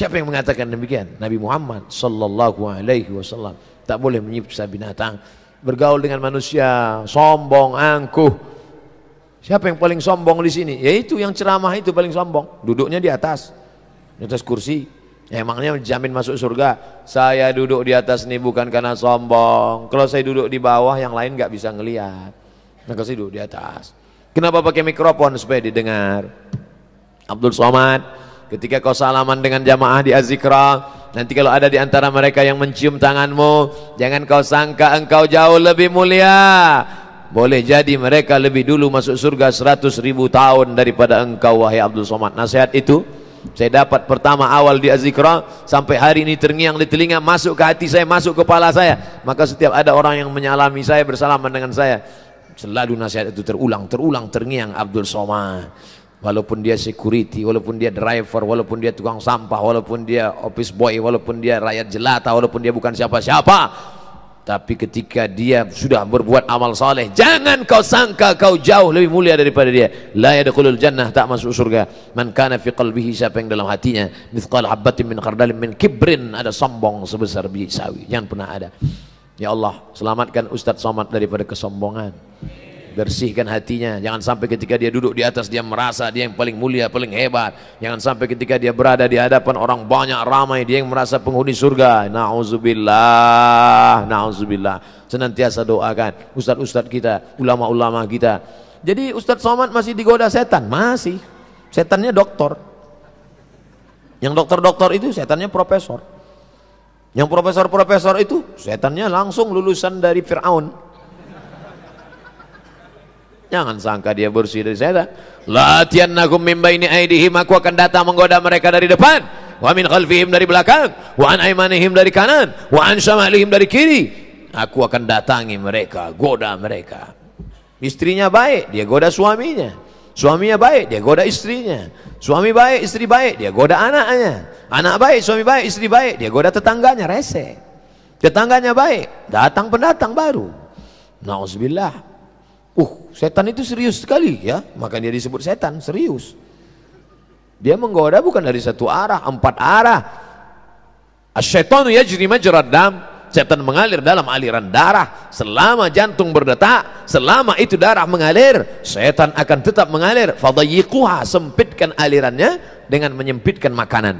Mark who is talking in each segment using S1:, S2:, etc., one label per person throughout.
S1: Siapa yang mengatakan demikian? Nabi Muhammad sallallahu alaihi wasallam. Tak boleh menyiksa binatang, bergaul dengan manusia, sombong, angkuh. Siapa yang paling sombong di sini? Yaitu yang ceramah itu paling sombong. Duduknya di atas. Di atas kursi. Ya, emangnya jamin masuk surga. Saya duduk di atas ini bukan karena sombong. Kalau saya duduk di bawah yang lain nggak bisa ngelihat. Maka nah, saya duduk di atas. Kenapa pakai mikrofon supaya didengar? Abdul Somad Ketika kau salaman dengan jamaah di Azikra, nanti kalau ada di antara mereka yang mencium tanganmu, jangan kau sangka engkau jauh lebih mulia. Boleh jadi mereka lebih dulu masuk surga 100 ribu tahun daripada engkau wahai Abdul Somad. Nasihat itu saya dapat pertama awal di Azikra sampai hari ini terngiang di telinga masuk ke hati saya, masuk ke kepala saya. Maka setiap ada orang yang menyalami saya bersalaman dengan saya, selalu nasihat itu terulang, terulang terngiang Abdul Somad walaupun dia security, walaupun dia driver, walaupun dia tukang sampah, walaupun dia office boy, walaupun dia rakyat jelata, walaupun dia bukan siapa-siapa. Tapi ketika dia sudah berbuat amal saleh, jangan kau sangka kau jauh lebih mulia daripada dia. La yadkhulul jannah tak masuk surga. Man kana fi qalbihi siapa yang dalam hatinya mithqal habatin min khardalin min kibrin ada sombong sebesar biji sawi. Jangan pernah ada. Ya Allah, selamatkan Ustaz Somad daripada kesombongan bersihkan hatinya jangan sampai ketika dia duduk di atas dia merasa dia yang paling mulia paling hebat jangan sampai ketika dia berada di hadapan orang banyak ramai dia yang merasa penghuni surga na'udzubillah na'udzubillah senantiasa doakan ustaz-ustaz kita ulama-ulama kita jadi Ustaz Somad masih digoda setan masih setannya dokter yang dokter-dokter itu setannya profesor yang profesor-profesor itu setannya langsung lulusan dari Fir'aun Jangan sangka dia bersih dari setan. Latiannakum min baini aidihim aku akan datang menggoda mereka dari depan, wa min khalfihim dari belakang, wa an dari kanan, wa an syamalihim dari kiri. Aku akan datangi mereka, goda mereka. Istrinya baik, dia goda suaminya. Suaminya baik, dia goda istrinya. Suami baik, istri baik, dia goda anaknya. Anak baik, suami baik, istri baik, dia goda tetangganya, rese. Tetangganya baik, datang pendatang baru. Nauzubillah. Uh, setan itu serius sekali ya, maka dia disebut setan, serius. Dia menggoda bukan dari satu arah, empat arah. Asyaitanu yajri majrad dam. Setan mengalir dalam aliran darah. Selama jantung berdetak, selama itu darah mengalir, setan akan tetap mengalir. Fadayyiquha, sempitkan alirannya dengan menyempitkan makanan.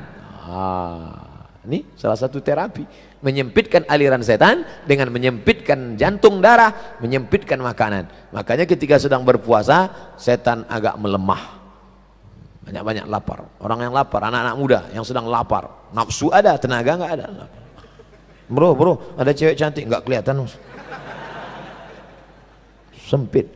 S1: Ah, ini salah satu terapi menyempitkan aliran setan dengan menyempitkan jantung darah, menyempitkan makanan. Makanya ketika sedang berpuasa, setan agak melemah. Banyak-banyak lapar. Orang yang lapar, anak-anak muda yang sedang lapar, nafsu ada, tenaga nggak ada. Bro, bro, ada cewek cantik nggak kelihatan. Sempit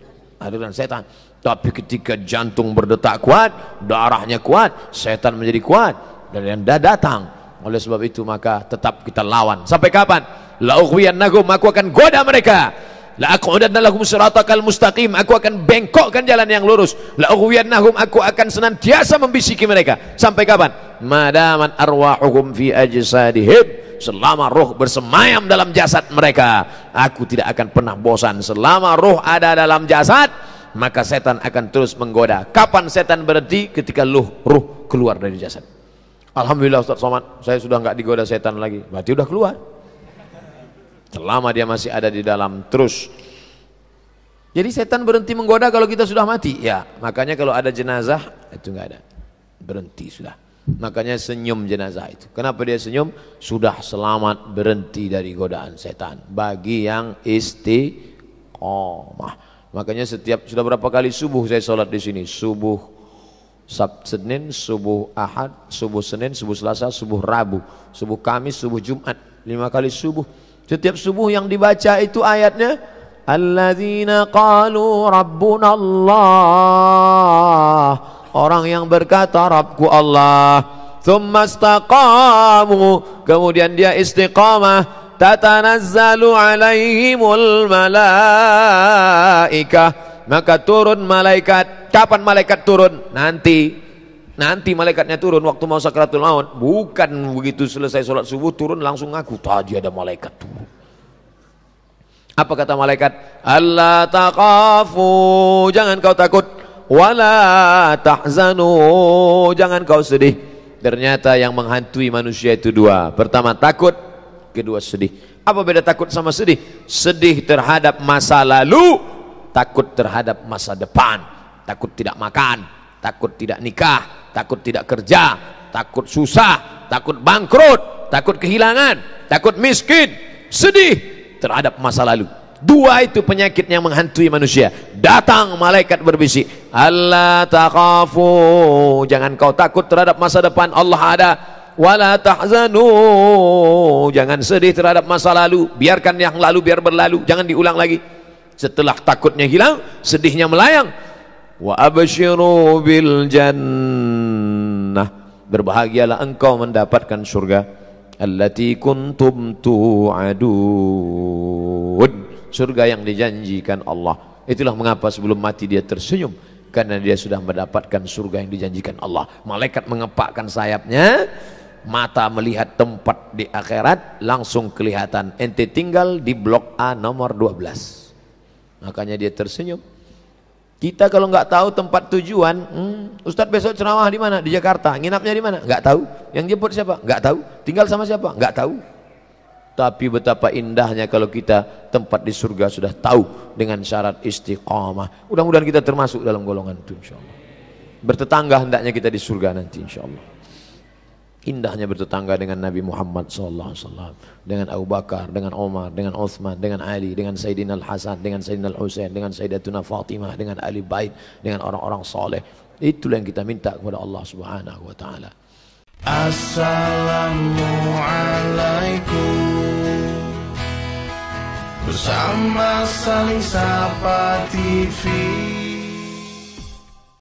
S1: aliran setan. Tapi ketika jantung berdetak kuat, darahnya kuat, setan menjadi kuat dan yang datang oleh sebab itu maka tetap kita lawan. Sampai kapan? La ughwiyannahum, aku akan goda mereka. La aqudanna lahum siratakal mustaqim, aku akan bengkokkan jalan yang lurus. La ughwiyannahum, aku akan senantiasa membisiki mereka. Sampai kapan? Madaman arwahuhum fi ajsadihim selama roh bersemayam dalam jasad mereka aku tidak akan pernah bosan selama roh ada dalam jasad maka setan akan terus menggoda kapan setan berhenti ketika luh, ruh keluar dari jasad Alhamdulillah Ustaz Somad, saya sudah nggak digoda setan lagi. Berarti udah keluar. Selama dia masih ada di dalam terus. Jadi setan berhenti menggoda kalau kita sudah mati. Ya, makanya kalau ada jenazah itu nggak ada. Berhenti sudah. Makanya senyum jenazah itu. Kenapa dia senyum? Sudah selamat berhenti dari godaan setan. Bagi yang istiqomah. Makanya setiap sudah berapa kali subuh saya sholat di sini. Subuh Sabtu Senin, subuh Ahad, subuh Senin, subuh Selasa, subuh Rabu, subuh Kamis, subuh Jumat, lima kali subuh. Setiap subuh yang dibaca itu ayatnya Alladzina qalu rabbuna Allah. Orang yang berkata Rabbku Allah. Thumma istaqamu. Kemudian dia istiqamah. Tatanazzalu alaihimul malaikah. Maka turun malaikat Kapan malaikat turun? Nanti. Nanti malaikatnya turun waktu mau sakratul maut. Bukan begitu selesai sholat subuh turun langsung ngaku. Tadi ada malaikat turun. Apa kata malaikat? Allah taqafu. Jangan kau takut. Wala tahzanu. Jangan kau sedih. Ternyata yang menghantui manusia itu dua. Pertama takut. Kedua sedih. Apa beda takut sama sedih? Sedih terhadap masa lalu. Takut terhadap masa depan takut tidak makan, takut tidak nikah, takut tidak kerja, takut susah, takut bangkrut, takut kehilangan, takut miskin, sedih terhadap masa lalu. Dua itu penyakit yang menghantui manusia. Datang malaikat berbisik, "Allah takafu, Jangan kau takut terhadap masa depan, Allah ada. Wala tahzanu. Jangan sedih terhadap masa lalu. Biarkan yang lalu biar berlalu, jangan diulang lagi. Setelah takutnya hilang, sedihnya melayang, wa abshiru bil jannah berbahagialah engkau mendapatkan surga allati kuntum tu'adun surga yang dijanjikan Allah itulah mengapa sebelum mati dia tersenyum karena dia sudah mendapatkan surga yang dijanjikan Allah malaikat mengepakkan sayapnya mata melihat tempat di akhirat langsung kelihatan ente tinggal di blok A nomor 12 makanya dia tersenyum kita kalau nggak tahu tempat tujuan, hmm, Ustadz besok ceramah di mana? Di Jakarta. Nginapnya di mana? Nggak tahu. Yang jemput siapa? Nggak tahu. Tinggal sama siapa? Nggak tahu. Tapi betapa indahnya kalau kita tempat di surga sudah tahu dengan syarat istiqamah. Mudah-mudahan kita termasuk dalam golongan itu insya Allah. Bertetangga hendaknya kita di surga nanti insya Allah indahnya bertetangga dengan Nabi Muhammad SAW, dengan Abu Bakar, dengan Omar, dengan Uthman, dengan Ali, dengan Sayyidina Al-Hasan, dengan Sayyidina Al-Husain, dengan Sayyidatuna Fatimah, dengan Ali Bait, dengan orang-orang soleh. Itulah yang kita minta kepada Allah Subhanahu wa taala. Assalamualaikum Bersama saling sapa TV